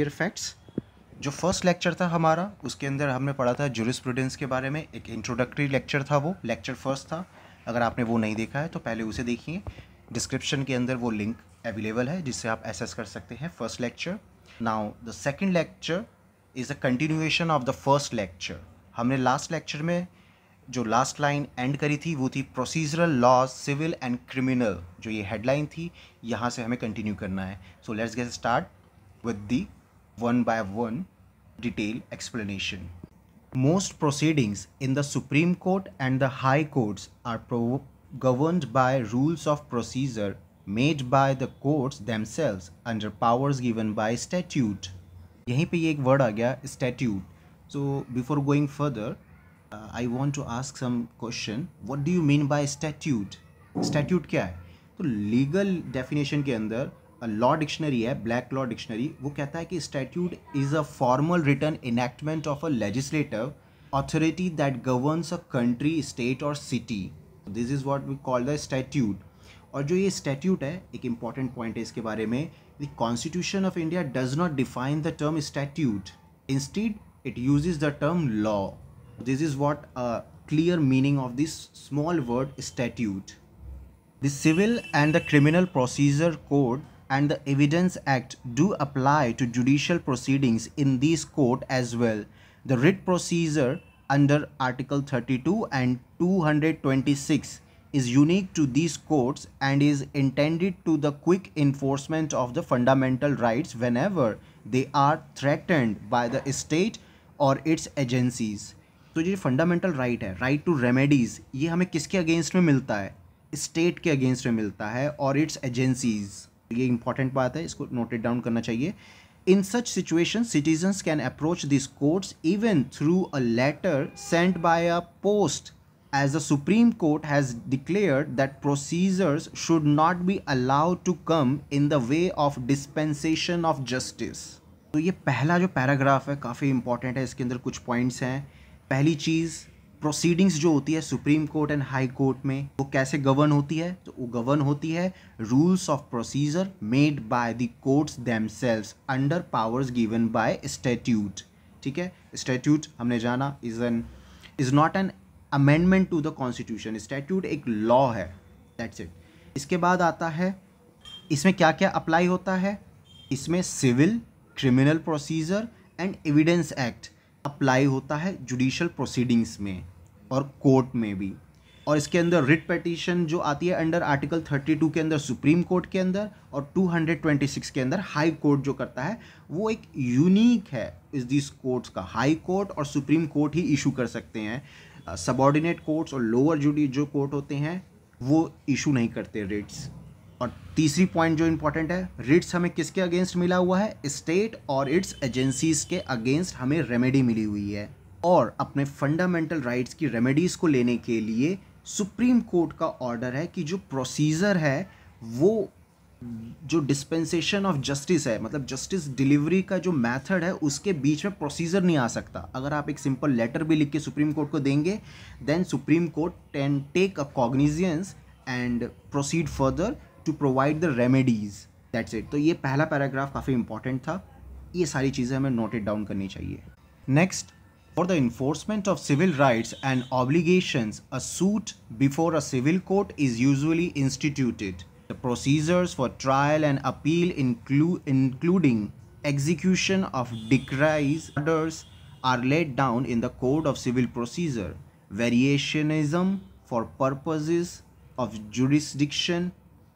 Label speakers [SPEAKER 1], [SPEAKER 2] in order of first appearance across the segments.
[SPEAKER 1] Dear facts जो first lecture था हमारा उसके अंदर हमने पढ़ा था जूरिस्प्रूडेंस के बारे में एक इंट्रोडक्टरी लेक्चर था वो लेक्चर फर्स्ट था अगर आपने वो नहीं देखा है तो पहले उसे देखिए डिस्क्रिप्शन के अंदर वो लिंक अवेलेबल है जिससे आप एसेस कर सकते हैं first lecture now the second lecture is a continuation of the first lecture हमने लास्ट लेक्चर में जो लास्ट लाइन एंड करी थी वो थी procedural laws civil and criminal जो ये हेडलाइन थी यहाँ से हमें कंटिन्यू करना है so let's get start with the one by one detailed explanation. Most proceedings in the Supreme Court and the High Courts are governed by rules of procedure made by the courts themselves under powers given by statute. यहीं पे ये एक word आ गया statute. So before going further, uh, I want to ask some question. What do you mean by statute? Statute क्या है तो legal definition के अंदर लॉ डिक्शनरी है ब्लैक लॉ डिक्शनरी वो कहता है कि statute is a formal return enactment of a legislative authority that governs a country state और city this is what we call the statute और जो ये स्टैट्यूट है एक इंपॉर्टेंट पॉइंट है इसके बारे में the constitution of India does not define the term statute stead it use the term law this is what a clear meaning of this small word statute the civil and the criminal procedure code and the Evidence Act do apply to judicial proceedings in this court as well. The writ procedure under Article 32 and 226 is unique to these courts and is intended to the quick enforcement of the fundamental rights whenever they are threatened by the state or its agencies. So, ये fundamental right है right to remedies. ये हमें किसके against में मिलता है state के against में मिलता है और इट्स ये इंपॉर्टेंट बात है इसको नोटेड डाउन करना चाहिए in such situation citizen can approach this courts even through a letter sent by a post as the supreme court has declare that procedures should not be allowed to come in the way of dispensation of justice तो ये पहला जो paragraph है काफ़ी important है इसके अंदर कुछ पॉइंट्स हैं पहली चीज़ प्रोसीडिंग्स जो होती है supreme court and high court में वो कैसे गवर्न होती है तो वो गवर्न होती है rules of procedure made by the courts themselves under powers given by statute ठीक है स्टेट्यूट हमने जाना is an is not an amendment to the constitution statute एक लॉ है दैट्स इट इसके बाद आता है इसमें क्या क्या अप्लाई होता है इसमें civil criminal procedure and evidence act apply होता है जुडिशल प्रोसीडिंग्स में और कोर्ट में भी और इसके अंदर रिट पटिशन जो आती है अंडर आर्टिकल 32 के अंदर सुप्रीम कोर्ट के अंदर और 226 के अंदर हाई कोर्ट जो करता है वो एक यूनिक है इस दिस कोर्ट्स का हाई कोर्ट और सुप्रीम कोर्ट ही इशू कर सकते हैं सबॉर्डिनेट कोर्ट्स और लोअर जुडी जो कोर्ट होते हैं वो इशू नहीं करते रिट्स और तीसरी पॉइंट जो इम्पोर्टेंट है रिट्स हमें किसके अगेंस्ट मिला हुआ है स्टेट और इट्स एजेंसीज के अगेंस्ट हमें रेमेडी मिली हुई है और अपने फंडामेंटल राइट्स की रेमेडीज़ को लेने के लिए सुप्रीम कोर्ट का ऑर्डर है कि जो प्रोसीजर है वो जो डिस्पेंसेशन ऑफ जस्टिस है मतलब जस्टिस डिलीवरी का जो मेथड है उसके बीच में प्रोसीजर नहीं आ सकता अगर आप एक सिंपल लेटर भी लिख के सुप्रीम कोर्ट को देंगे then supreme court can take a cognizance and proceed further to provide the remedies that's it तो ये पहला पैराग्राफ काफ़ी इंपॉर्टेंट था ये सारी चीज़ें हमें नोटेड डाउन करनी चाहिए next For the enforcement of civil rights and obligations, a suit before a civil court is usually instituted. The procedures for trial and appeal inclu including execution of decrees orders are laid down in the Code of Civil Procedure. Variationism for purposes of jurisdiction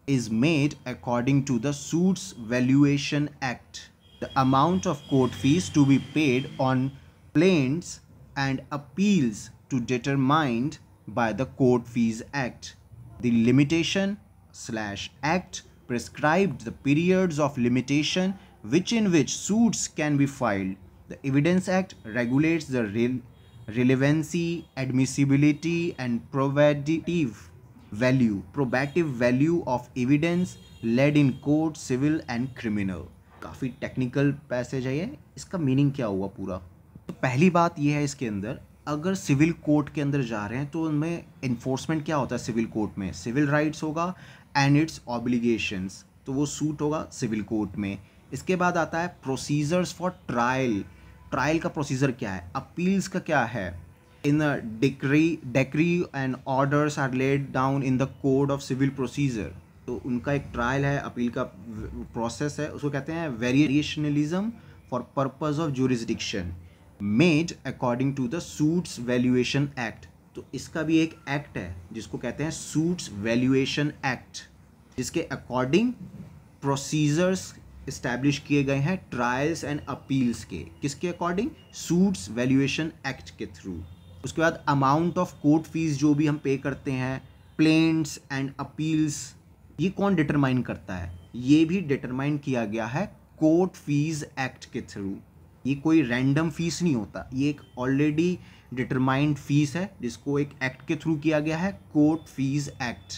[SPEAKER 1] is made according to the Suits Valuation Act. The amount of court fees to be paid on complaints and appeals to determined by the Court Fees Act. The limitation slash act prescribed the periods of limitation which in which suits can be filed. The Evidence Act regulates the re relevancy, admissibility and probative value, probative value of evidence led in court, civil and criminal. काफ़ी technical passage है इसका meaning क्या हुआ पूरा तो पहली बात यह है इसके अंदर अगर सिविल कोर्ट के अंदर जा रहे हैं तो उनमें इन्फोर्समेंट क्या होता है सिविल कोर्ट में सिविल राइट्स होगा एंड इट्स ऑब्लिगेशंस तो वो सूट होगा सिविल कोर्ट में इसके बाद आता है प्रोसीजर्स फॉर ट्रायल ट्रायल का प्रोसीजर क्या है अपील्स का क्या है in decree decree and orders are laid down in the code of civil procedure तो उनका एक ट्रायल है अपील का प्रोसेस है उसको कहते हैं variationalism for purpose of jurisdiction made according to the suits valuation act तो इसका भी एक एक्ट है जिसको कहते हैं सूट्स वैल्यूएशन एक्ट जिसके अकॉर्डिंग प्रोसीजर्स इस्टेब्लिश किए गए हैं ट्रायल्स एंड अपील्स के किसके अकॉर्डिंग सूट्स वैल्यूएशन एक्ट के थ्रू उसके बाद अमाउंट ऑफ कोर्ट फीस जो भी हम पे करते हैं प्लेन्स एंड अपील्स ये कौन डिटरमाइन करता है ये भी डिटरमाइन किया गया है कोर्ट फीस एक्ट के थ्रू ये कोई रैंडम फीस नहीं होता ये एक ऑलरेडी डिटरमाइंड फीस है जिसको एक एक्ट के थ्रू किया गया है कोर्ट फीस एक्ट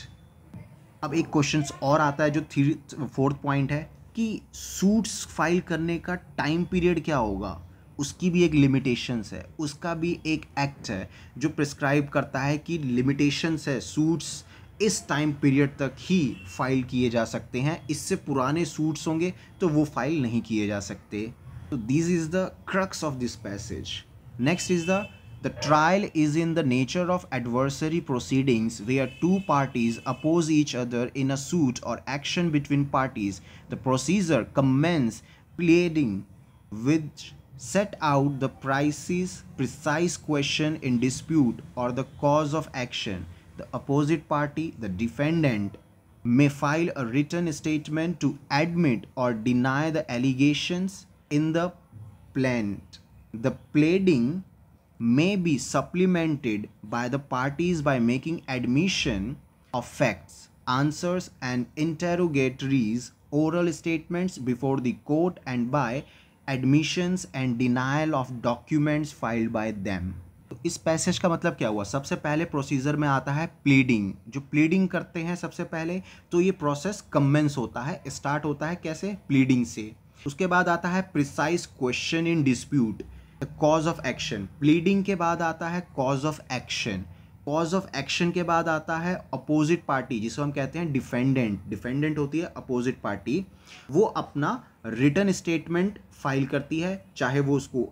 [SPEAKER 1] अब एक क्वेश्चन और आता है जो थ्री फोर्थ पॉइंट है कि सूट्स फाइल करने का टाइम पीरियड क्या होगा उसकी भी एक लिमिटेशंस है उसका भी एक एक्ट है जो प्रिस्क्राइब करता है कि लिमिटेशंस है सूट्स इस टाइम पीरियड तक ही फाइल किए जा सकते हैं इससे पुराने सूट्स होंगे तो वो फाइल नहीं किए जा सकते So this is the crux of this passage. Next is the the trial is in the nature of adversary proceedings where two parties oppose each other in a suit or action between parties. The procedure commences pleading which set out the precise, precise question in dispute or the cause of action. The opposite party, the defendant, may file a written statement to admit or deny the allegations in the plant. The pleading may be supplemented by the parties by making admission of facts, answers and interrogatories, oral statements before the court and by admissions and denial of documents filed by them. तो इस passage का मतलब क्या हुआ सबसे पहले procedure में आता है प्लीडिंग जो प्लीडिंग करते हैं सबसे पहले तो ये प्रोसेस कमेंस होता है स्टार्ट होता है कैसे प्लीडिंग से उसके बाद आता है precise question in dispute cause of action pleading के बाद आता है cause of action cause of action के बाद आता है अपोजिट पार्टी जिसको हम कहते हैं डिफेंडेंट डिफेंडेंट होती है अपोजिट पार्टी वो अपना रिटर्न स्टेटमेंट फाइल करती है चाहे वो उसको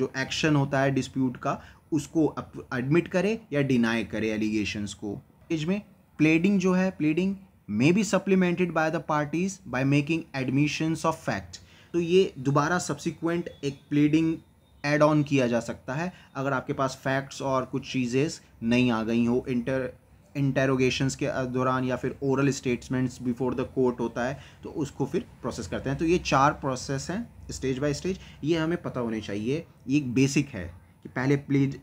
[SPEAKER 1] जो एक्शन होता है डिस्प्यूट का उसको एडमिट करे या डिनाई करे एलिगेशंस को इसमें प्लेडिंग जो है pleading may be supplemented by the parties by making admissions of fact तो ये दोबारा सब्सिक्वेंट एक प्लीडिंग एड ऑन किया जा सकता है अगर आपके पास फैक्ट्स और कुछ चीज़ें नहीं आ गई हो इंटर इंटेरोगेशंस के दौरान या फिर oral statements before the court होता है तो उसको फिर प्रोसेस करते हैं तो ये चार प्रोसेस हैं स्टेज बाय स्टेज ये हमें पता होने चाहिए ये एक बेसिक है कि पहले प्लीड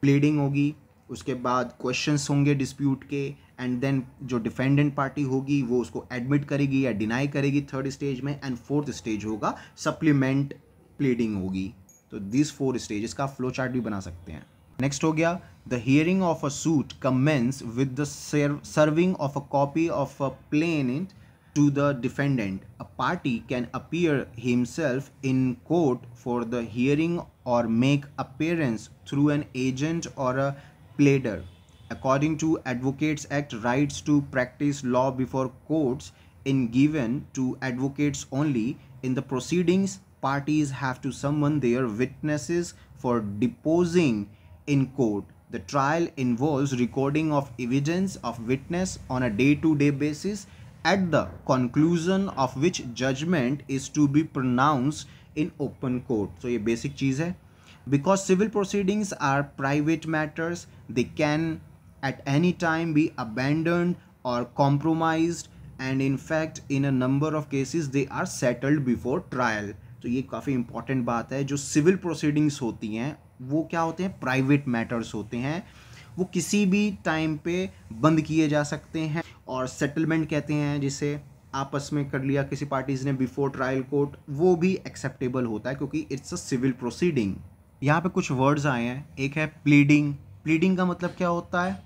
[SPEAKER 1] प्लीडिंग होगी उसके बाद क्वेश्चंस होंगे डिस्प्यूट के एंड देन जो डिफेंडेंट पार्टी होगी वो उसको एडमिट करेगी या डिनाई करेगी थर्ड स्टेज में एंड फोर्थ स्टेज होगा सप्लीमेंट प्लीडिंग होगी तो दिस फोर स्टेज इसका फ्लो चार्ट भी बना सकते हैं नेक्स्ट हो गया the hearing of a suit commence with the serving of a copy of a plaint to the defendant a party can appear himself in court for the hearing और make appearance through an agent और a प्लेडर according to advocates act rights to practice law before courts in given to advocates only in the proceedings parties have to summon their witnesses for deposing in court the trial involves recording of evidence of witness on a day-to-day -day basis at the conclusion of which judgment is to be pronounced in open court so a basic cheese because civil proceedings are private matters they can at any time be abandoned or compromised and in fact in a number of cases they are settled before trial तो ये काफ़ी important बात है जो civil proceedings होती हैं वो क्या होते हैं प्राइवेट मैटर्स होते हैं वो किसी भी टाइम पे बंद किए जा सकते हैं और सेटलमेंट कहते हैं जिसे आपस में कर लिया किसी पार्टीज़ ने बिफोर ट्रायल कोर्ट वो भी एक्सेप्टेबल होता है क्योंकि इट्स अ सिविल प्रोसीडिंग यहाँ पे कुछ वर्ड्स आए हैं एक है प्लीडिंग प्लीडिंग का मतलब क्या होता है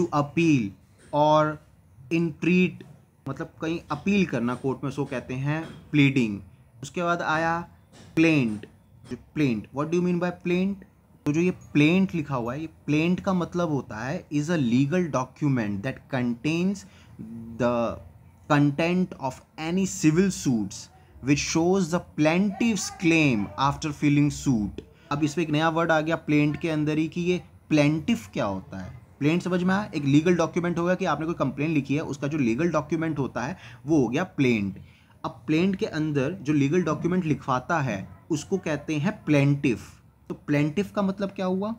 [SPEAKER 1] टू अपील और इंट्रीट मतलब कहीं अपील करना कोर्ट में सो कहते हैं प्लीडिंग उसके बाद आया प्लेंट जो plaint what do mean by plaint तो जो ये प्लेंट लिखा हुआ है ये प्लेंट का मतलब होता है is a legal document that contains the content of any civil suits which shows the plaintiff claim after filing suit अब इसमें एक नया वर्ड आ गया प्लेंट के अंदर ही कि ये प्लेंटिव क्या होता है प्लेन समझ में आया एक लीगल डॉक्यूमेंट होगा कि आपने कोई कंप्लेन लिखी है उसका जो लीगल डॉक्यूमेंट होता है वो हो गया प्लेंट अब प्लेंट के अंदर जो लीगल डॉक्यूमेंट लिखवाता है उसको कहते हैं प्लेंटिफ तो प्लेंटिफ का मतलब क्या हुआ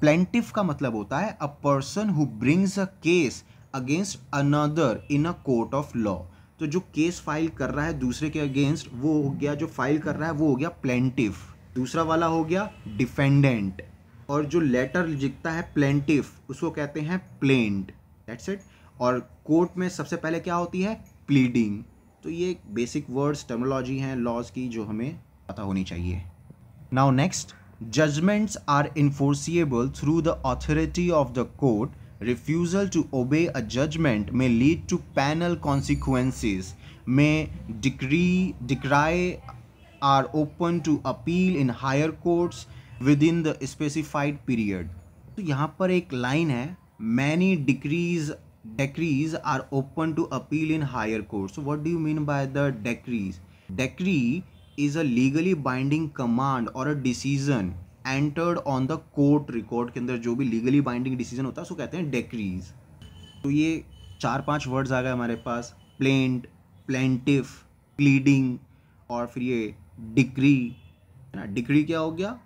[SPEAKER 1] प्लेंटिफ का मतलब होता है a person who brings a case against another in a court of law तो जो केस फाइल कर रहा है दूसरे के अगेंस्ट वो हो गया जो फाइल कर रहा है वो हो गया प्लेंटिफ दूसरा वाला हो गया डिफेंडेंट और जो लेटर लिखता है प्लेंटिफ उसको कहते हैं प्लेंट दैट्स इट और कोर्ट में सबसे पहले क्या होती है प्लीडिंग तो ये बेसिक वर्ड्स टर्मोलॉजी हैं लॉज की जो हमें पता होनी चाहिए now next judgements are enforceable through the authority of the court refusal to obey a judgement may lead to penal consequences many decree decree are open to appeal in higher courts within the specified period तो यहाँ पर एक line है many decrees decrees are open to appeal in higher court so what do you mean by the decrees decree is a legally binding command और a decision entered on the court record के अंदर जो भी legally binding decision होता है उसको कहते हैं डेक्रीज तो ये चार पाँच वर्ड्स आ गए हमारे पास प्लेंट प्लेंटिफ प्लीडिंग और फिर ये डिक्री ना डिक्री क्या हो गया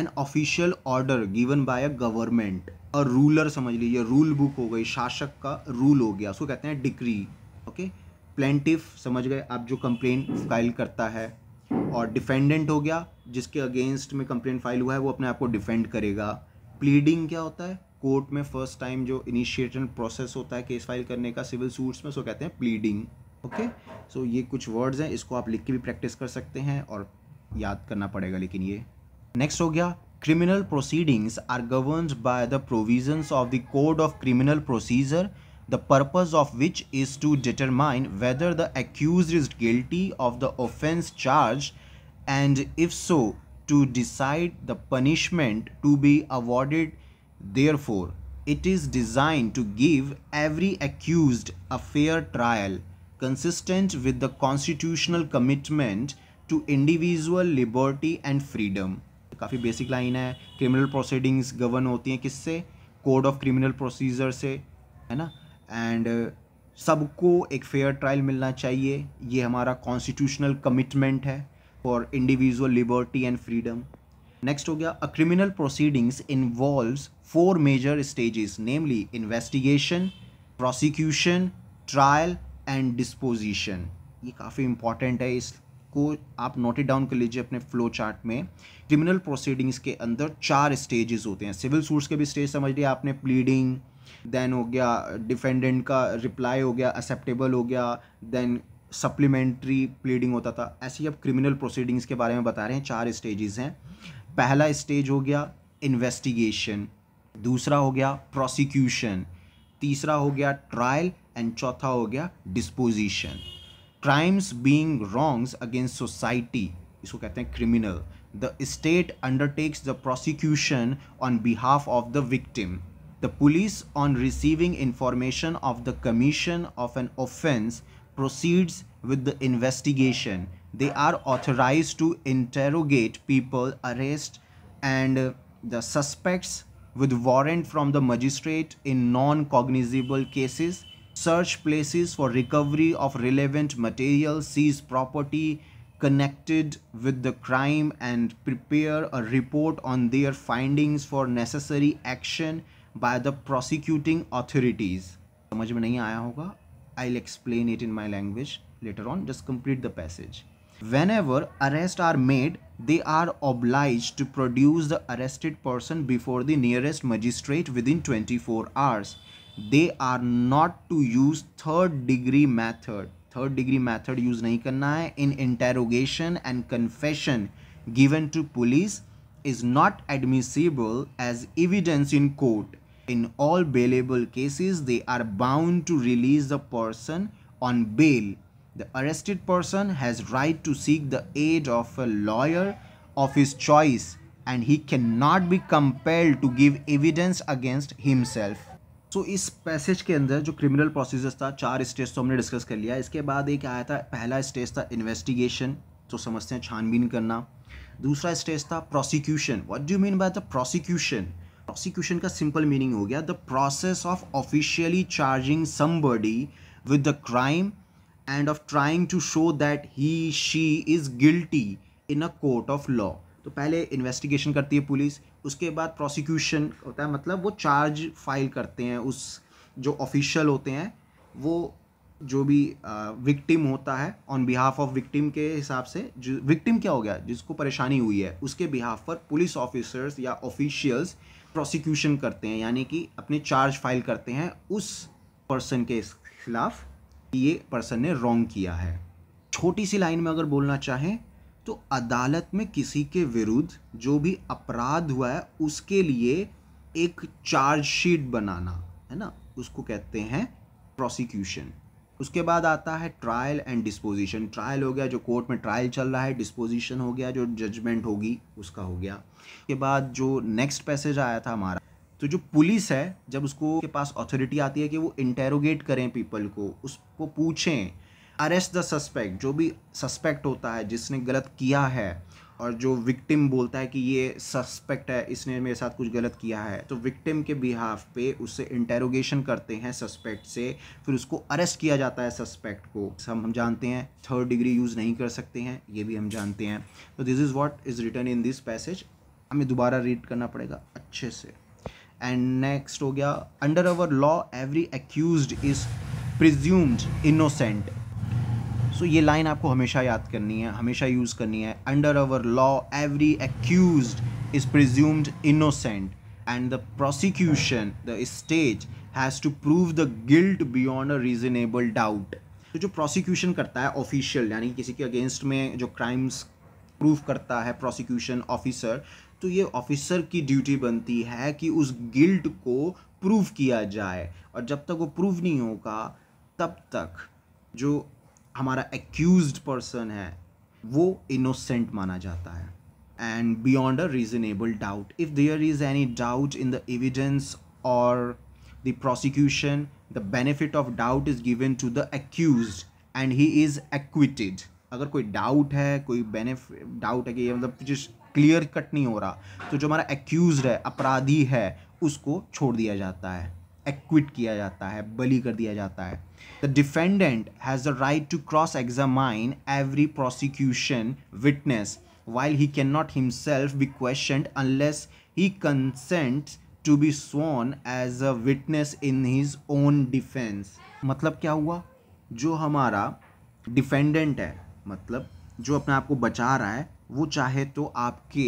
[SPEAKER 1] an official order given by a government a ruler समझ लीजिए रूल बुक हो गई शासक का रूल हो गया उसको कहते हैं डिक्री ओके प्लेंटिव समझ गए आप जो कंप्लेन फाइल करता है और डिफेंडेंट हो गया जिसके अगेंस्ट में कंप्लेन फाइल हुआ है वो अपने आप को डिफेंड करेगा प्लीडिंग क्या होता है कोर्ट में फर्स्ट टाइम जो इनिशिएशन प्रोसेस होता है केस फाइल करने का सिविल सूट्स में उसको कहते हैं प्लीडिंग ओके सो ये कुछ वर्ड्स हैं इसको आप लिख के भी प्रैक्टिस कर सकते हैं और याद करना पड़ेगा लेकिन ये Next, हो criminal proceedings are governed by the provisions of the Code of Criminal Procedure, the purpose of which is to determine whether the accused is guilty of the offense charged and, if so, to decide the punishment to be awarded. Therefore, it is designed to give every accused a fair trial, consistent with the constitutional commitment to individual liberty and freedom. काफ़ी basic line है criminal proceedings govern होती हैं किससे code of criminal procedure से है ना and uh, सबको एक फेयर ट्रायल मिलना चाहिए ये हमारा कॉन्स्टिट्यूशनल कमिटमेंट है for individual liberty and freedom next हो गया a criminal proceedings involves four major stages namely investigation prosecution trial and disposition ये काफ़ी इंपॉर्टेंट है इस को आप नोटेड डाउन कर लीजिए अपने फ्लो चार्ट में क्रिमिनल प्रोसीडिंग्स के अंदर चार स्टेजेस होते हैं सिविल सूट्स के भी स्टेज समझ लिया आपने प्लीडिंग देन हो गया डिफेंडेंट का रिप्लाई हो गया एक्सेप्टेबल हो गया देन सप्लीमेंट्री प्लीडिंग होता था ऐसी अब क्रिमिनल प्रोसीडिंग्स के बारे में बता रहे हैं चार स्टेजेस हैं पहला स्टेज हो गया इन्वेस्टिगेशन दूसरा हो गया प्रोसिक्यूशन तीसरा हो गया ट्रायल एंड चौथा हो गया disposition crimes being wrongs against society is called हैं criminal the state undertakes the prosecution on behalf of the victim the police on receiving information of the commission of an offense proceeds with the investigation they are authorized to interrogate people arrest and uh, the suspects with warrant from the magistrate in non cognizable cases search places for recovery of relevant material, seize property connected with the crime and prepare a report on their findings for necessary action by the prosecuting authorities. में नहीं आया होगा I'll explain it in my language later on. Just complete the passage. Whenever arrests are made, they are obliged to produce the arrested person before the nearest magistrate within 24 hours they are not to use third degree method third degree method use नहीं करना है in interrogation and confession given to police is not admissible as evidence in court in all bailable cases they are bound to release the person on bail the arrested person has right to seek the aid of a lawyer of his choice and he cannot be compelled to give evidence against himself सो इस passage के अंदर जो criminal procedures था चार stage तो हमने discuss कर लिया इसके बाद एक आया था पहला स्टेज था इन्वेस्टिगेशन तो समझते हैं छानबीन करना दूसरा स्टेज था prosecution what do mean by the prosecution prosecution का सिंपल मीनिंग हो गया the process of officially charging somebody with the crime and of trying to show that he she is guilty in a court of law तो पहले investigation करती है police उसके बाद prosecution होता है मतलब वो चार्ज फाइल करते हैं उस जो ऑफिशियल होते हैं वो जो भी विक्टिम होता है ऑन बिहाफ ऑफ विक्टिम के हिसाब से जो विक्टिम क्या हो गया जिसको परेशानी हुई है उसके बिहाफ पर पुलिस ऑफिसर्स या ऑफिशियल्स प्रोसिक्यूशन करते हैं यानी कि अपने चार्ज फाइल करते हैं उस पर्सन के खिलाफ ये पर्सन ने रॉन्ग किया है छोटी सी लाइन में अगर बोलना चाहें तो अदालत में किसी के विरुद्ध जो भी अपराध हुआ है उसके लिए एक चार्जशीट बनाना है ना उसको कहते हैं प्रोसिक्यूशन उसके बाद आता है ट्रायल एंड डिस्पोजिशन ट्रायल हो गया जो कोर्ट में ट्रायल चल रहा है डिस्पोजिशन हो गया जो जजमेंट होगी उसका हो गया उसके बाद जो नेक्स्ट पैसेज आया था हमारा तो जो पुलिस है जब उसको के पास अथॉरिटी आती है कि वो इंटेरोगेट करें पीपल को उसको पूछें अरेस्ट द सस्पेक्ट जो भी सस्पेक्ट होता है जिसने गलत किया है और जो विक्टिम बोलता है कि ये सस्पेक्ट है इसने मेरे साथ कुछ गलत किया है तो विक्टिम के बिहाफ पे उससे इंटेरोगेशन करते हैं सस्पेक्ट से फिर उसको अरेस्ट किया जाता है सस्पेक्ट को हम हम जानते हैं थर्ड डिग्री यूज़ नहीं कर सकते हैं ये भी हम जानते हैं तो this is what is return in this passage हमें दोबारा रीड करना पड़ेगा अच्छे से एंड नेक्स्ट हो गया under our law every accuse is presumed innocent so ये लाइन आपको हमेशा याद करनी है हमेशा यूज़ करनी है under our law every accuse is presumed innocent and the prosecution the stage has to prove the guilt beyond a reasonable doubt तो जो प्रोसिक्यूशन करता है ऑफिशियल यानी किसी के अगेंस्ट में जो क्राइम्स प्रूव करता है प्रोसिक्यूशन ऑफिसर तो ये ऑफिसर की ड्यूटी बनती है कि उस गिल्ट को प्रूव किया जाए और जब तक वो प्रूव नहीं होगा तब तक जो हमारा एक्यूज पर्सन है वो इनोसेंट माना जाता है and beyond a reasonable doubt if there is any doubt in the evidence और the prosecution the benefit of doubt is given to the accuse and he is acquitted अगर कोई doubt है कोई बेनिफिट डाउट है कि ये मतलब जिस क्लियर कट नहीं हो रहा तो जो हमारा एक्यूज है अपराधी है उसको छोड़ दिया जाता है एक्विट किया जाता है बली कर दिया जाता है the defendant has the right to cross examine every prosecution witness while he can not himself be question unless he consent to be sworn as a witness in his own defence मतलब क्या हुआ जो हमारा defendant है मतलब जो अपने आप को बचा रहा है वो चाहे तो आपके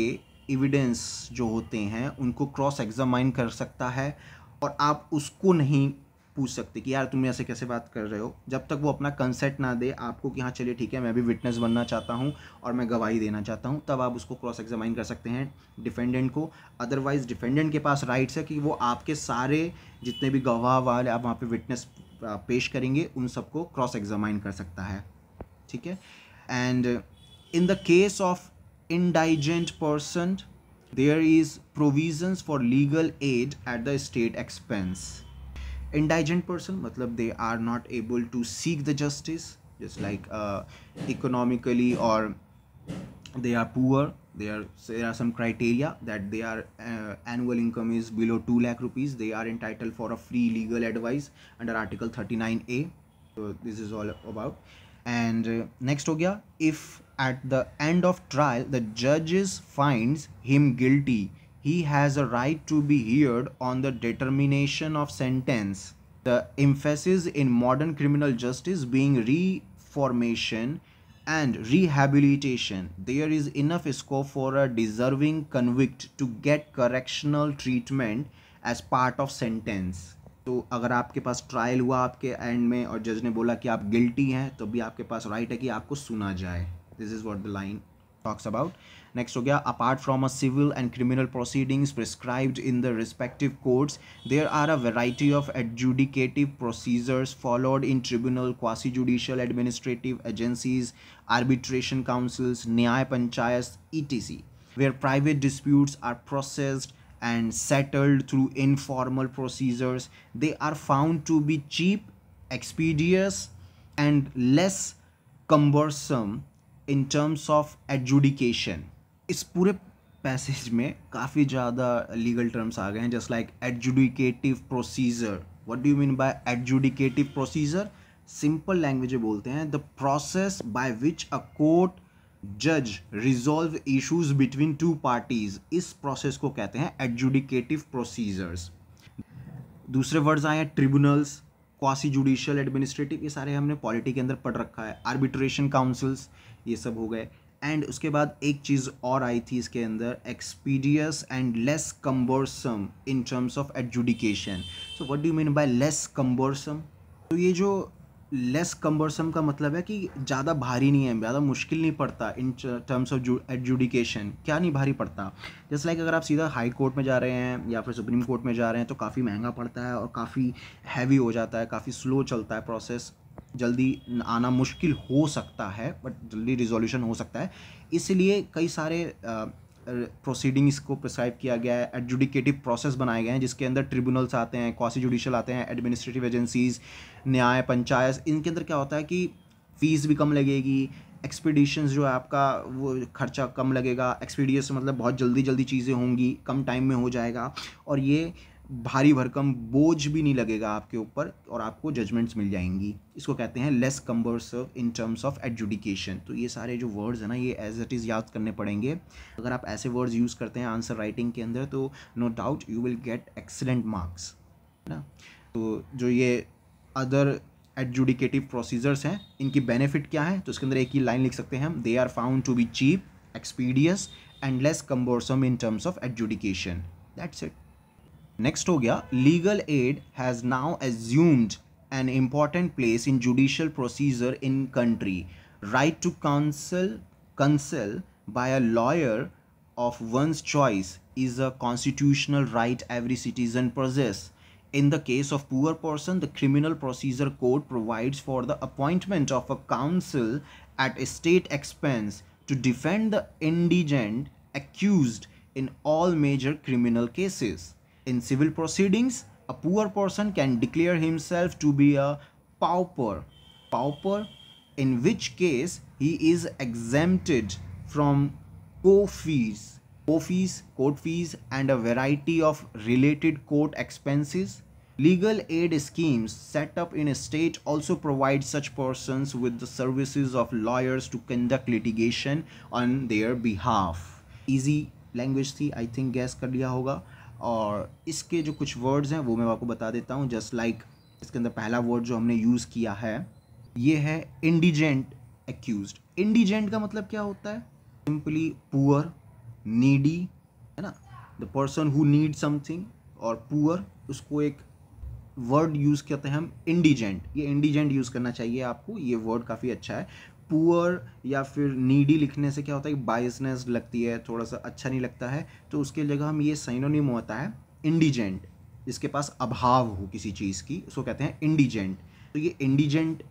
[SPEAKER 1] एविडेंस जो होते हैं उनको क्रॉस एग्जामाइन कर सकता है और आप उसको नहीं पूछ सकते कि यार तुम ऐसे कैसे बात कर रहे हो जब तक वो अपना कंसेंट ना दे आपको कि हाँ चलिए ठीक है मैं भी विटनेस बनना चाहता हूँ और मैं गवाही देना चाहता हूँ तब आप उसको क्रॉस एग्जामाइन कर सकते हैं डिफेंडेंट को अदरवाइज़ डिफेंडेंट के पास राइट्स है कि वो आपके सारे जितने भी गवाह वाले आप वहाँ पर विटनेस पेश करेंगे उन सबको क्रॉस एग्जामाइन कर सकता है ठीक है and in the case of indigent person there is provisions for legal aid at the state expense indigent person matlab they are not able to seek the justice just like uh, economically or they are poor there there are some criteria that they are uh, annual income is below 2 lakh rupees they are entitled for a free legal advice under article 39a so this is all about and uh, next ho gaya if at the end of trial the judges finds him guilty he has a right to be heard on the determination of sentence the emphasis in modern criminal justice being reformation and rehabilitation there is enough scope for a deserving convict to get correctional treatment as part of sentence तो अगर आपके पास trial हुआ आपके and में और जज ने बोला कि आप गिल्टी हैं तो भी आपके पास राइट है कि आपको सुना जाए this is what the line talks about next okay, apart from a civil and criminal proceedings prescribed in the respective courts there are a variety of adjudicative procedures followed in tribunal quasi judicial administrative agencies arbitration councils nyay panchayats etc where private disputes are processed and settled through informal procedures they are found to be cheap expeditious and less cumbersome in terms of adjudication इस पूरे passage में काफ़ी ज़्यादा legal terms आ गए हैं just like adjudicative procedure what do mean by adjudicative procedure simple language बोलते हैं the process by which a court जज resolve issues between two parties इस प्रोसेस को कहते हैं एडजुडिकेटिव प्रोसीजर्स दूसरे वर्ड्स आए हैं ट्रिब्यूनल्स क्वासी जुडिशियल एडमिनिस्ट्रेटिव ये सारे हमने पॉलिटी के अंदर पढ़ रखा है आर्बिट्रेशन काउंसिल्स ये सब हो गए एंड उसके बाद एक चीज़ और आई थी इसके अंदर expeditious and less cumbersome in terms of adjudication so what do mean by less cumbersome तो ये जो लेस कम्बोर्सम का मतलब है कि ज़्यादा भारी नहीं है ज़्यादा मुश्किल नहीं पड़ता इन टर्म्स ऑफ एडजुडिकेशन क्या नहीं भारी पड़ता जैसे लाइक अगर आप सीधा हाई कोर्ट में जा रहे हैं या फिर सुप्रीम कोर्ट में जा रहे हैं तो काफ़ी महंगा पड़ता है और काफ़ी हैवी हो जाता है काफ़ी स्लो चलता है प्रोसेस जल्दी आना मुश्किल हो सकता है बट जल्दी रिजोल्यूशन हो सकता है इसलिए कई सारे प्रोसीडिंग्स को प्रिस्क्राइब किया गया है एडजुडिकेटिव प्रोसेस बनाए गए हैं जिसके अंदर ट्रिब्यूनल्स आते हैं क्वासी जुडिशल आते हैं एडमिनिस्ट्रेटिव एजेंसीज न्याय पंचायत इनके अंदर क्या होता है कि फ़ीस भी कम लगेगी एक्सपीडिशंस जो है आपका वो खर्चा कम लगेगा एक्सपीडियस मतलब बहुत जल्दी जल्दी चीज़ें होंगी कम टाइम में हो जाएगा और ये भारी भरकम बोझ भी नहीं लगेगा आपके ऊपर और आपको जजमेंट्स मिल जाएंगी इसको कहते हैं less cumbersome in terms of adjudication तो ये सारे जो वर्ड्स हैं ना ये एज इट इज़ याद करने पड़ेंगे अगर आप ऐसे वर्ड्स यूज़ करते हैं आंसर राइटिंग के अंदर तो no doubt you will get excellent marks है ना तो जो ये अदर एडजुडिकेटिव प्रोसीजर्स हैं इनकी बेनिफिट क्या है तो इसके अंदर एक ही लाइन लिख सकते हैं हम they are found to be cheap expeditious and less cumbersome in terms of adjudication that's it Next, हो legal aid has now assumed an important place in judicial procedure in country. Right to counsel, counsel by a lawyer of one's choice is a constitutional right every citizen possess. In the case of poor person, the criminal procedure code provides for the appointment of a counsel at a state expense to defend the indigent accused in all major criminal cases. In civil proceedings, a poor person can declare himself to be a pauper, pauper in which case he is exempted from co fees, co fees, court fees and a variety of related court expenses. Legal aid schemes set up in a state also provide such persons with the services of lawyers to conduct litigation on their behalf. Easy language thi I think guess कर लिया होगा और इसके जो कुछ words हैं वो मैं आपको बता देता हूँ जस्ट लाइक इसके अंदर पहला वर्ड जो हमने यूज़ किया है ये है इंडिजेंट एक्यूज इंडिजेंट का मतलब क्या होता है सिंपली पुअर नीडी है ना the person who need something और पुअर उसको एक वर्ड यूज़ करते हैं हम इंडिजेंट ये इंडिजेंट यूज़ करना चाहिए आपको ये वर्ड काफ़ी अच्छा है पुअर या फिर नीडी लिखने से क्या होता है कि बायसनेस लगती है थोड़ा सा अच्छा नहीं लगता है तो उसके जगह हम ये साइनोनिम होता है इंडिजेंट जिसके पास अभाव हो किसी चीज़ की उसको कहते हैं इंडिजेंट तो ये इंडिजेंट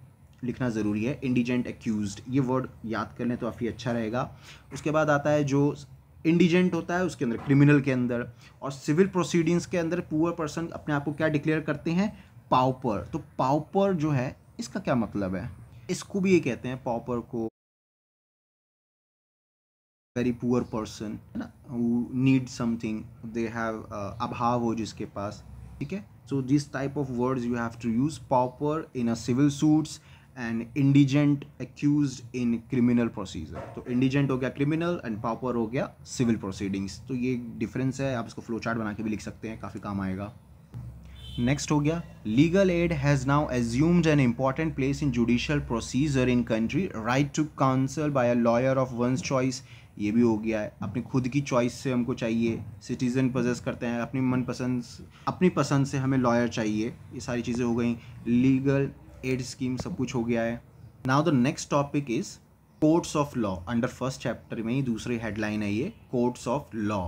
[SPEAKER 1] लिखना ज़रूरी है इंडिजेंट एक्यूज ये वर्ड याद कर लें तो काफ़ी अच्छा रहेगा उसके बाद आता है जो इंडिजेंट होता है उसके अंदर क्रिमिनल के अंदर और सिविल प्रोसीडिंग्स के अंदर पुअर पर्सन अपने आप को क्या डिक्लेयर करते हैं पाउपर तो पाउपर जो है इसका क्या मतलब है इसको भी ये कहते हैं पॉपर को वेरी पुअर पर्सन है ना who need something they have अभाव हो जिसके पास ठीक है so this type of words you have to use pauper in a civil suits and indigent accuse in criminal procedure तो इंडिजेंट हो गया क्रिमिनल एंड पॉपर हो गया सिविल प्रोसीडिंग्स तो ये डिफरेंस है आप इसको फ्लो चार्ट बना के भी लिख सकते हैं काफ़ी काम आएगा नेक्स्ट हो गया legal aid has now assumed an important place in judicial procedure in country right to counsel by a lawyer of one's choice ये भी हो गया है अपनी खुद की चॉइस से हमको चाहिए सिटीज़न पजेस करते हैं अपनी मनपसंद अपनी पसंद से हमें लॉयर चाहिए ये सारी चीज़ें हो गई लीगल एड स्कीम सब कुछ हो गया है now the next topic is courts of law under first chapter में ही दूसरी हेडलाइन है ये courts of law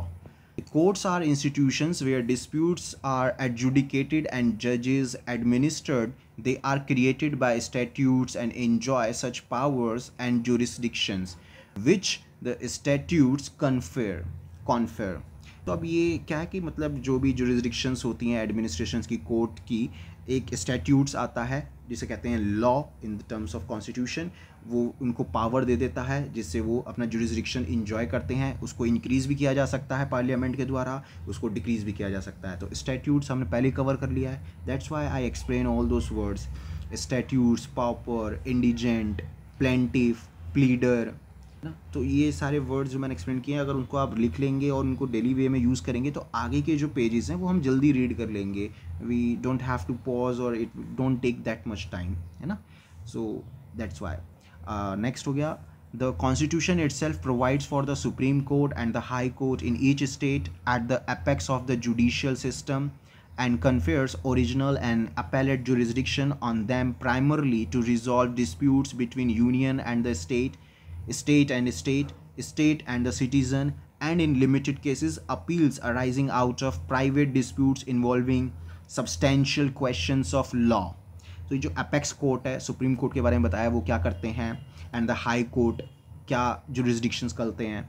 [SPEAKER 1] Courts are institutions where disputes are adjudicated and judges administered. They are created by statutes and enjoy such powers and jurisdictions which the statutes confer. confer. तो अब ये क्या है कि मतलब जो भी जुरिस्डिक्शंस होती हैं एडमिनिस्ट्रेशन की कोर्ट की एक स्टैट्यूट्स आता है जिसे कहते हैं law in the terms of constitution वो उनको पावर दे देता है जिससे वो अपना जुडिसडिक्शन इन्जॉय करते हैं उसको इंक्रीज़ भी किया जा सकता है पार्लियामेंट के द्वारा उसको डिक्रीज़ भी किया जा सकता है तो स्टैट्यूट्स हमने पहले कवर कर लिया है that's why I explain all those words statutes pauper indigent plaintiff pleader ना तो ये सारे वर्ड्स जो मैंने एक्सप्लेन किए हैं अगर उनको आप लिख लेंगे और उनको डेली वे में यूज़ करेंगे तो आगे के जो पेजेस हैं वो हम जल्दी रीड कर लेंगे we don't have to pause और it don't take that much time है ना सो दैट्स वाई नेक्स्ट हो गया the constitution itself provides for the supreme court and the high court in each state at the apex of the judicial system and confers original and appellate jurisdiction on them primarily to resolve disputes between union and the state state and state, state and the citizen, and in limited cases, appeals arising out of private disputes involving substantial questions of law. तो जो apex court है supreme court के बारे में बताया वो क्या करते हैं एंड द हाई कोर्ट क्या जुरिस्डिक्शंस करते हैं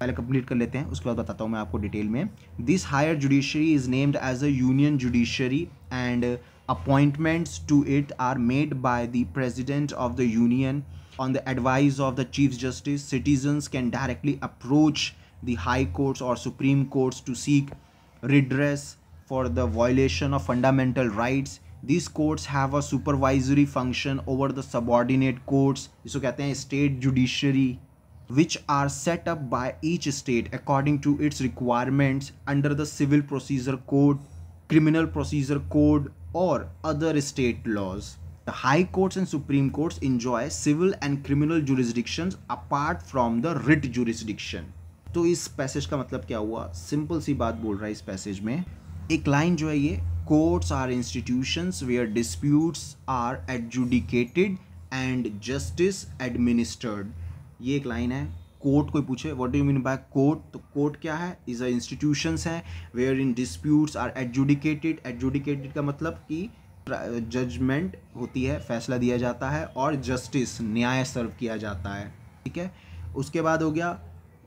[SPEAKER 1] पहले कंप्लीट कर लेते हैं उसके बाद बताता हूँ मैं आपको डिटेल में this higher judiciary is named as a union judiciary and appointments to it are made by the president of the union on the advice of the Chief Justice, citizens can directly approach the high courts or supreme courts to seek redress for the violation of fundamental rights these courts have a supervisory function over the subordinate courts जिसको कहते हैं state judiciary which are set up by each state according to its requirements under the civil procedure code criminal procedure code or other state laws The high courts and supreme courts enjoy civil and criminal jurisdictions apart from the writ jurisdiction. तो इस passage का मतलब क्या हुआ simple सी बात बोल रहा है इस पैसेज में एक लाइन जो है ये courts are institutions where disputes are adjudicated and justice administered ये एक लाइन है कोर्ट कोई पूछे what do you mean by court तो कोर्ट क्या है इज अ इंस्टीट्यूशंस है wherein disputes are adjudicated adjudicated का मतलब कि जजमेंट होती है फैसला दिया जाता है और जस्टिस न्याय सर्व किया जाता है ठीक है उसके बाद हो गया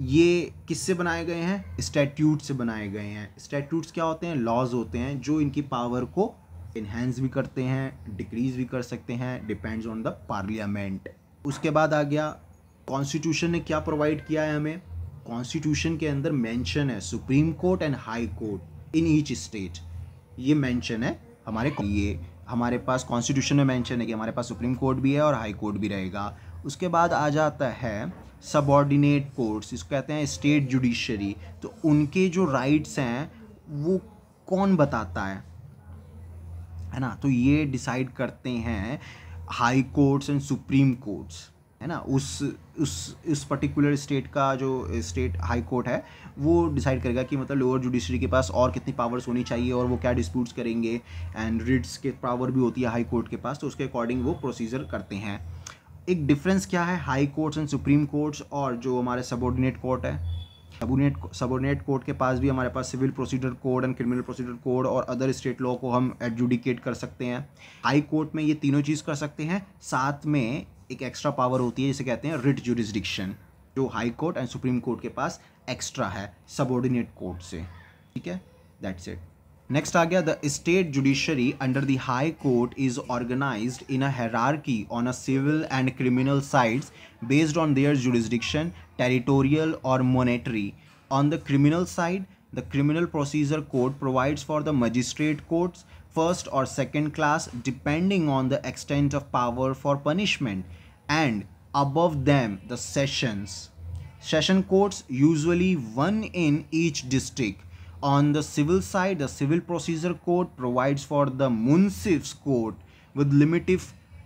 [SPEAKER 1] ये किससे बनाए गए हैं स्टैट्यूट से बनाए गए हैं स्टैट्यूट्स क्या होते हैं लॉज होते हैं जो इनकी पावर को इन्हेंस भी करते हैं डिक्रीज भी कर सकते हैं डिपेंड्स ऑन द पार्लियामेंट उसके बाद आ गया कॉन्स्टिट्यूशन ने क्या प्रोवाइड किया है हमें कॉन्स्टिट्यूशन के अंदर मेंशन है supreme court and high court in each state ये मेंशन है हमारे ये हमारे पास कॉन्स्टिट्यूशन में मेंशन है कि हमारे पास सुप्रीम कोर्ट भी है और हाई कोर्ट भी रहेगा उसके बाद आ जाता है सबॉर्डिनेट कोर्ट्स इसको कहते हैं स्टेट जुडिशरी तो उनके जो राइट्स हैं वो कौन बताता है है ना तो ये डिसाइड करते हैं high courts and supreme courts है ना उस उस उस पर्टिकुलर स्टेट का जो स्टेट हाई कोर्ट है वो डिसाइड करेगा कि मतलब लोअर जुडिशरी के पास और कितनी पावर्स होनी चाहिए और वो क्या डिस्प्यूट्स करेंगे एंड रिट्स के पावर भी होती है हाई कोर्ट के पास तो उसके अकॉर्डिंग वो प्रोसीजर करते हैं एक डिफरेंस क्या है high courts and supreme courts और जो हमारे सबॉर्डिनेट कोर्ट है सबोर्डिनेट सबॉर्डिनेट कोर्ट के पास भी हमारे पास civil procedure code and criminal procedure code और अदर स्टेट लॉ को हम एडजुडिकेट कर सकते हैं हाई कोर्ट में ये तीनों चीज़ कर सकते हैं साथ में एक एक्स्ट्रा पावर होती है जिसे कहते हैं रिट जुरिस्डिक्शन जो high court and supreme court के पास एक्स्ट्रा है सबॉर्डिनेट कोर्ट से ठीक है दैट्स इट नेक्स्ट आ गया the state judiciary under the high court is organize in a hierarchy on a civil and criminal sides based on their jurisdiction territorial और monetary on the criminal side the criminal procedure court provides for the magistrate courts first or second class depending on the extent of power for punishment and above them the sessions. Session courts usually one in each district. On the civil side, the civil procedure court provides for the munsif's court with limited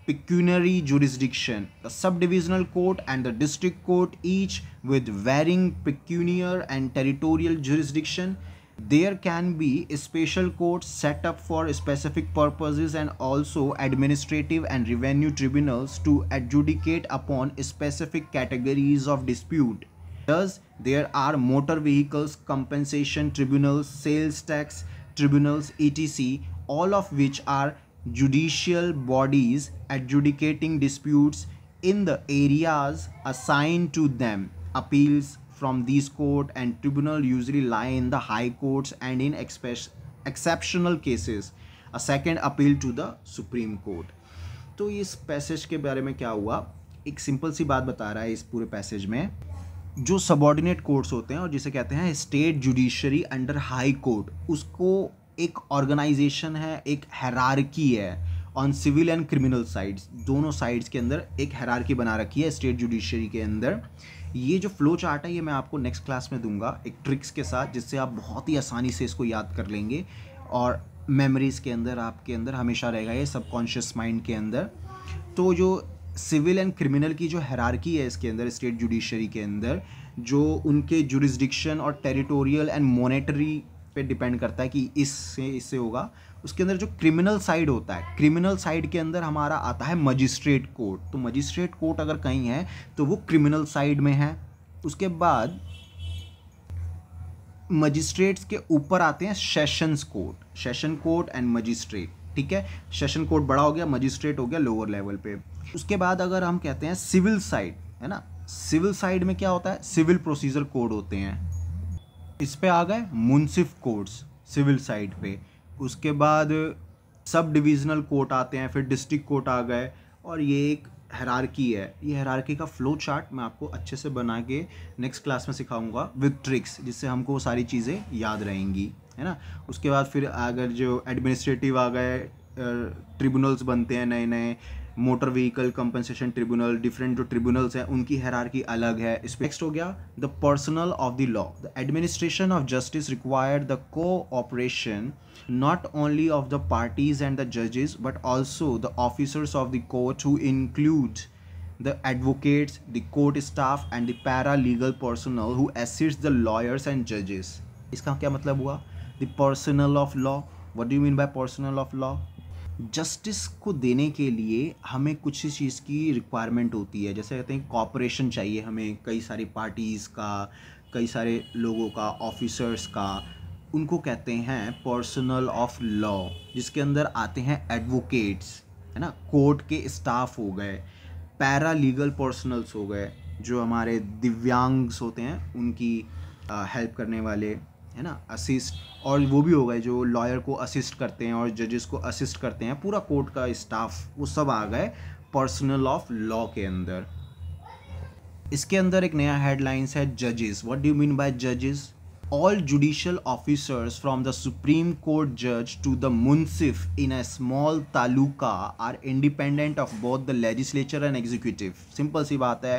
[SPEAKER 1] pecuniary jurisdiction. The subdivisional court and the district court each with varying pecuniary and territorial jurisdiction there can be special courts set up for specific purposes and also administrative and revenue tribunals to adjudicate upon specific categories of dispute. Thus, there are motor vehicles compensation tribunals, sales tax tribunals, etc., all of which are judicial bodies adjudicating disputes in the areas assigned to them appeals, from these court and tribunal usually lie in the high courts and in exceptional cases a second appeal to the supreme court तो इस passage के बारे में क्या हुआ एक simple सी बात बता रहा है इस पूरे पैसेज में जो सबॉर्डिनेट कोर्ट्स होते हैं और जिसे कहते हैं state judiciary under high court उसको एक ऑर्गेनाइजेशन है एक हैरारकी है on civil and criminal sides दोनों साइड्स के अंदर एक हैरारकी बना रखी है स्टेट जुडिशरी के अंदर ये जो फ्लो चार्ट है ये मैं आपको नेक्स्ट क्लास में दूंगा एक ट्रिक्स के साथ जिससे आप बहुत ही आसानी से इसको याद कर लेंगे और मेमोरीज़ के अंदर आपके अंदर हमेशा रहेगा ये सबकॉन्शियस माइंड के अंदर तो जो सिविल एंड क्रिमिनल की जो हैरारकी है इसके अंदर स्टेट जुडिशरी के अंदर जो उनके जुरिस्डिक्शन और टेरिटोरियल एंड मोनेटरी पे डिपेंड करता है कि इससे इससे होगा उसके अंदर जो क्रिमिनल साइड होता है क्रिमिनल साइड के अंदर हमारा आता है मजिस्ट्रेट कोर्ट तो मजिस्ट्रेट कोर्ट अगर कहीं है तो वो क्रिमिनल साइड में है उसके बाद मजिस्ट्रेट्स के ऊपर आते हैं sessions court session court and magistrate ठीक है सेशन कोर्ट बड़ा हो गया मजिस्ट्रेट हो गया लोअर लेवल पे उसके बाद अगर हम कहते हैं सिविल साइड है ना सिविल साइड में क्या होता है सिविल प्रोसीजर कोड होते हैं इस पे आ गए मुंसिफ कोर्ट्स सिविल साइड पे उसके बाद सब डिविज़नल कोर्ट आते हैं फिर डिस्ट्रिक्ट कोर्ट आ गए और ये एक हरारकी है ये हरारकी का फ्लो चार्ट मैं आपको अच्छे से बना के नेक्स्ट क्लास में सिखाऊंगा विद ट्रिक्स जिससे हमको वो सारी चीज़ें याद रहेंगी है ना उसके बाद फिर अगर जो एडमिनिस्ट्रेटिव आ गए ट्रिब्यूनल्स बनते हैं नए नए motor vehicle compensation tribunal different जो ट्रिब्यूनल्स हैं उनकी हैरारकी अलग है इस नेक्स्ट हो गया the personnel of the law the administration of justice required the cooperation not only of the parties and the judges but also the officers of the court who include the advocates, the court staff and the paralegal personnel who assists the lawyers and judges. iska kya matlab hua the personnel of law what do you mean by personnel of law justice को देने के लिए हमें कुछ ही चीज़ की requirement होती है जैसे कहते हैं कॉपरेशन चाहिए हमें कई सारी पार्टीज़ का कई सारे लोगों का ऑफिसर्स का उनको कहते हैं पर्सनल ऑफ लॉ जिसके अंदर आते हैं एडवोकेट्स है ना कोर्ट के स्टाफ हो गए पैरा लीगल पर्सनल्स हो गए जो हमारे दिव्यांग्स होते हैं उनकी हेल्प करने वाले है ना असिस्ट और वो भी हो गए जो लॉयर को असिस्ट करते हैं और जजेस को असिस्ट करते हैं पूरा कोर्ट का स्टाफ वो सब आ गए पर्सनल ऑफ लॉ के अंदर इसके अंदर एक नया हेडलाइंस है जजेस व्हाट डू मीन बाय जजेस all judicial officers from the Supreme Court judge to the munsif in a small taluka are independent of both the legislature and executive. Simple si baat hai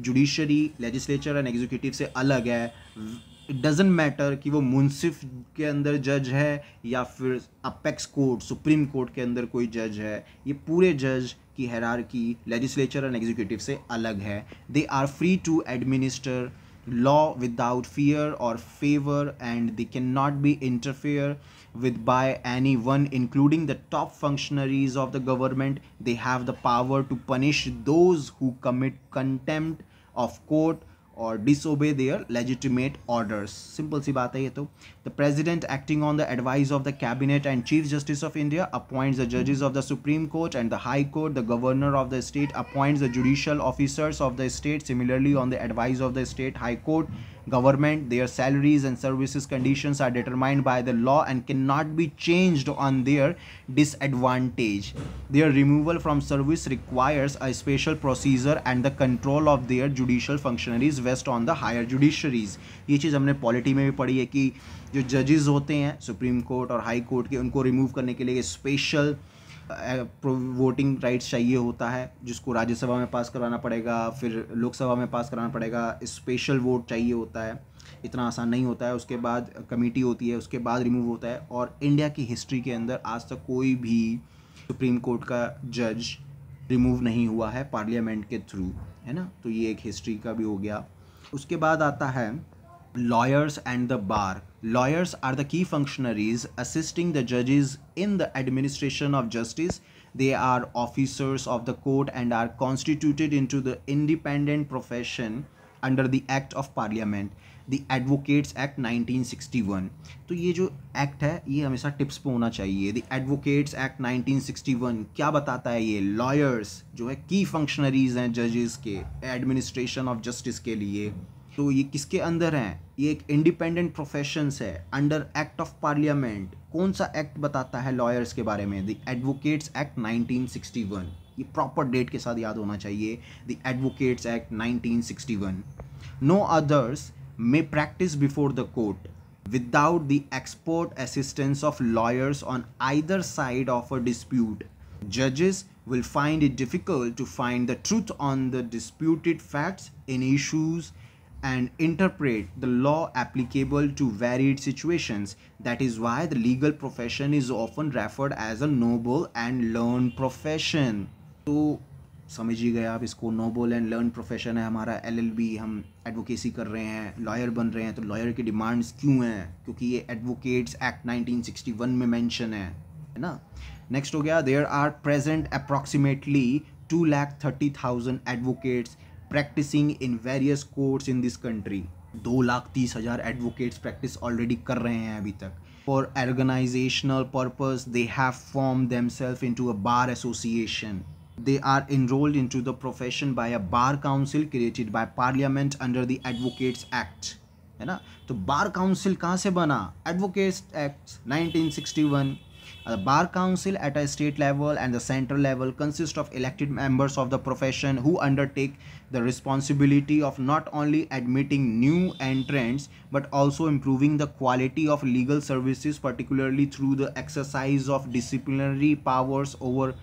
[SPEAKER 1] judiciary legislature and executive se alag hai it doesn't matter कि वो मुनसिफ के अंदर जज है या फिर apex court supreme court के अंदर कोई जज है ये पूरे जज की हैरारकी लेजिस्लेचर एंड एग्जीक्यूटिव से अलग है they are free to administer law without fear or favor and they cannot be interfered with by anyone including the top functionaries of the government they have the power to punish those who commit contempt of court or disobey their legitimate orders. Simple, सी बात the President, acting on the advice of the Cabinet and Chief Justice of India, appoints the judges of the Supreme Court and the High Court. The Governor of the state appoints the judicial officers of the state, similarly, on the advice of the state High Court government. Their salaries and services conditions are determined by the law and cannot be changed on their disadvantage. Their removal from service requires a special procedure and the control of their judicial functionaries vest on the higher judiciaries. ये चीज़ हमने polity में भी पढ़ी है कि जो जजेस होते हैं सुप्रीम कोर्ट और हाई कोर्ट के उनको रिमूव करने के लिए स्पेशल वोटिंग राइट्स चाहिए होता है जिसको राज्यसभा में पास करवाना पड़ेगा फिर लोकसभा में पास कराना पड़ेगा स्पेशल वोट चाहिए होता है इतना आसान नहीं होता है उसके बाद कमेटी होती है उसके बाद रिमूव होता है और इंडिया की हिस्ट्री के अंदर आज तक कोई भी सुप्रीम कोर्ट का जज रिमूव नहीं हुआ है पार्लियामेंट के थ्रू है ना तो ये एक हिस्ट्री का भी हो गया उसके बाद आता है lawyers and the bar. Lawyers are the key functionaries assisting the judges in the administration of justice. They are officers of the court and are constituted into the independent profession under the Act of Parliament. the advocates act 1961 to ye jo act hai ye hamesha tips pe hona chahiye the advocates act 1961 क्या बताता है ये lawyers जो है की functionaries हैं जजेस के एडमिनिस्ट्रेशन ऑफ जस्टिस के लिए तो ये किसके अंदर है ये एक इंडिपेंडेंट प्रोफेशन है अंडर एक्ट ऑफ पार्लियामेंट कौन सा एक्ट बताता है लॉयर्स के बारे में द एडवोकेट्स एक्ट 1961 ये प्रॉपर डेट के साथ याद होना चाहिए the advocates act 1961 no others may practice before the court without the expert assistance of lawyers on either side of a dispute जजेस will find it difficult to find the truth on the disputed facts in issues and interpret the law applicable to varied situations. That is why the legal profession is often referred as a noble and learned profession. तो समझिए गए आप इसको noble and learn profession है हमारा LLB हम advocacy कर रहे हैं लॉयर बन रहे हैं तो लॉयर की डिमांड्स क्यों हैं क्योंकि ये एडवोकेट्स एक्ट 1961 में मेंशन है है ना नेक्स्ट हो गया there are present approximately two lakh thirty thousand advocates practicing in various courts in this country दो लाख तीस हजार एडवोकेट्स प्रैक्टिस ऑलरेडी कर रहे हैं अभी तक for organisational purpose they have form themselves into a bar association they are enrolled into the profession by a bar council created by parliament under the advocates act है ना तो bar council कहाँ से बना advocates act 1961 The Bar Council at a state level and the central level consists of elected members of the profession who undertake the responsibility of not only admitting new entrants but also improving the quality of legal services particularly through the exercise of disciplinary powers over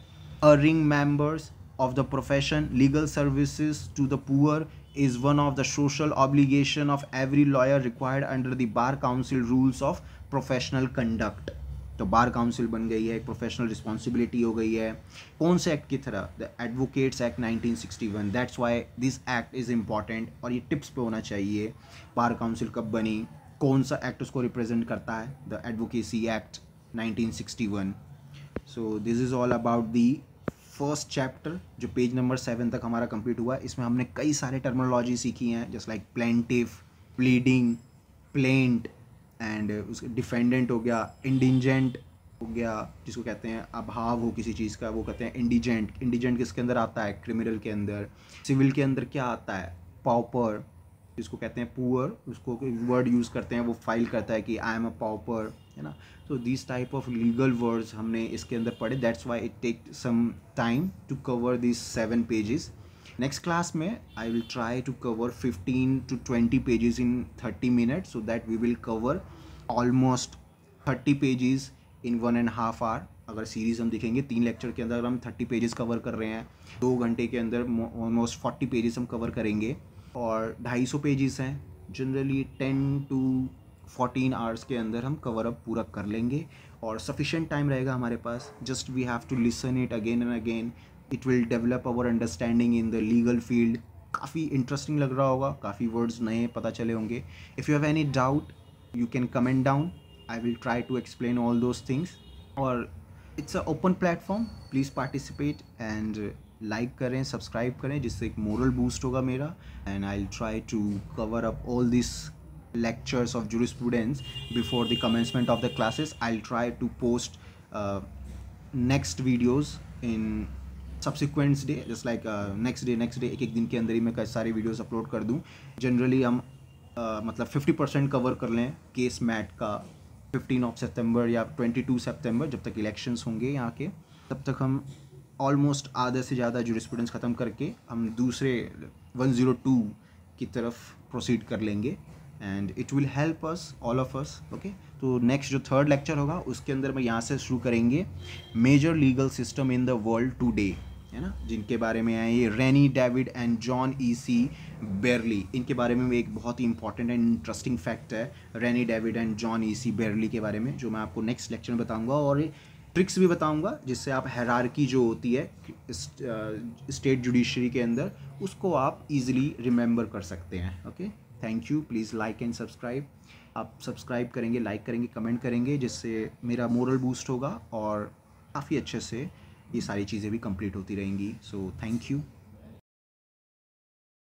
[SPEAKER 1] erring members of the profession legal services to the poor is one of the social obligation of every lawyer required under the bar council rules of professional conduct तो bar council बन गई है एक professional responsibility हो गई है कौन से एक्ट की तरह the advocates act 1961 that's why this act is important और ये टिप्स पे होना चाहिए बार काउंसिल कब बनी कौन सा एक्ट उसको रिप्रेजेंट करता है the advocacy act 1961 so this is all about the first chapter जो पेज नंबर सेवन तक हमारा कंप्लीट हुआ इसमें हमने कई सारे टर्मोलॉजी सीखी हैं just like plaintiff pleading plaint and उसके डिफेंडेंट हो गया इंडिजेंट हो गया जिसको कहते हैं अभाव हो किसी चीज़ का वो कहते हैं इंडिजेंट इंडिजेंट किसके अंदर आता है क्रिमिनल के अंदर सिविल के अंदर क्या आता है पॉपर जिसको कहते हैं पुअर उसको वर्ड यूज़ करते हैं वो फाइल करता है कि आई एम अ पॉपर है ना तो this type of legal words हमने इसके अंदर पढ़े that's why it take some time to cover this seven pages next class में I will try to cover 15 to 20 pages in 30 minute so that we will cover almost 30 pages in one and half hour अगर series हम देखेंगे तीन lecture के अंदर हम 30 pages cover कर रहे हैं दो घंटे के अंदर ऑलमोस्ट 40 पेजेस हम कवर करेंगे और 250 पेजेस हैं जनरली 10 टू 14 आवर्स के अंदर हम कवर अप पूरा कर लेंगे और सफिशेंट टाइम रहेगा हमारे पास just we have to listen it again and again it will develop our understanding in the legal field काफ़ी इंटरेस्टिंग लग रहा होगा काफ़ी वर्ड्स नए पता चले होंगे if you have any doubt you can comment down I will try to explain all those things और it's a open platform please participate and like करें सब्सक्राइब करें जिससे एक मोरल बूस्ट होगा मेरा and I will try to cover up all this lectures of jurisprudence students before the commencement of the classes I try to post next videos in subsequents day just like next day next day एक एक दिन के अंदर ही मैं कई सारे videos upload कर दूँ जनरली हम uh, मतलब 50 परसेंट कवर कर लें केस मैट का 15 ऑफ सितंबर या 22 सितंबर जब तक इलेक्शंस होंगे यहाँ के तब तक हम ऑलमोस्ट आधे से ज़्यादा स्टूडेंट्स ख़त्म करके हम दूसरे 102 की तरफ प्रोसीड कर लेंगे and it will help us all of us okay तो नेक्स्ट जो थर्ड लेक्चर होगा उसके अंदर मैं यहाँ से शुरू करेंगे major legal system in the world today है ना जिनके बारे में आए ये Rene David and John E C Brierley इनके बारे में एक बहुत ही इंपॉर्टेंट एंड इंटरेस्टिंग फैक्ट है Rene David and John E C Brierley के बारे में जो मैं आपको नेक्स्ट लेक्चर में बताऊंगा और ट्रिक्स भी बताऊंगा जिससे आप हैरारकी जो होती है स्टेट जुडिशरी के अंदर उसको आप इजीली रिमेंबर कर सकते हैं okay thank you please like and subscribe आप सब्सक्राइब करेंगे लाइक करेंगे कमेंट करेंगे जिससे मेरा मोरल बूस्ट होगा और काफ़ी अच्छे से ये सारी चीज़ें भी कंप्लीट होती रहेंगी सो थैंक यू